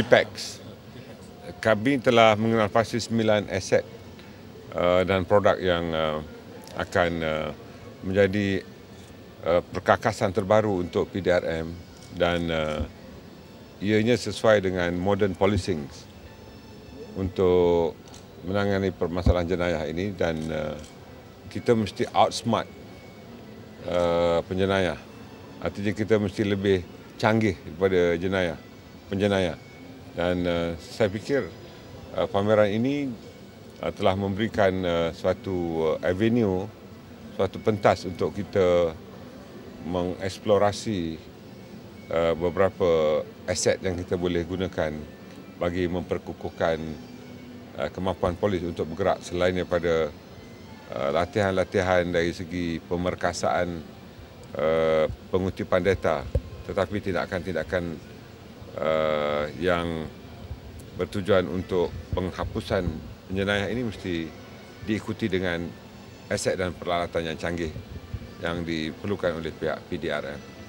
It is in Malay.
GPEX. Kami telah mengenal pasti sembilan aset uh, dan produk yang uh, akan uh, menjadi uh, perkakasan terbaru untuk PDRM dan uh, ianya sesuai dengan modern policing untuk menangani permasalahan jenayah ini dan uh, kita mesti outsmart uh, penjenayah. Artinya kita mesti lebih canggih daripada jenayah, penjenayah dan uh, saya fikir uh, pameran ini uh, telah memberikan uh, suatu uh, avenue suatu pentas untuk kita mengeksplorasi uh, beberapa aset yang kita boleh gunakan bagi memperkukuhkan uh, kemampuan polis untuk bergerak selain daripada uh, latihan-latihan dari segi pemerkasaan uh, pengutipan data tetapi tindakan-tindakan Eh, yang bertujuan untuk penghapusan jenayah ini mesti diikuti dengan aset dan peralatan yang canggih yang diperlukan oleh pihak PDRM.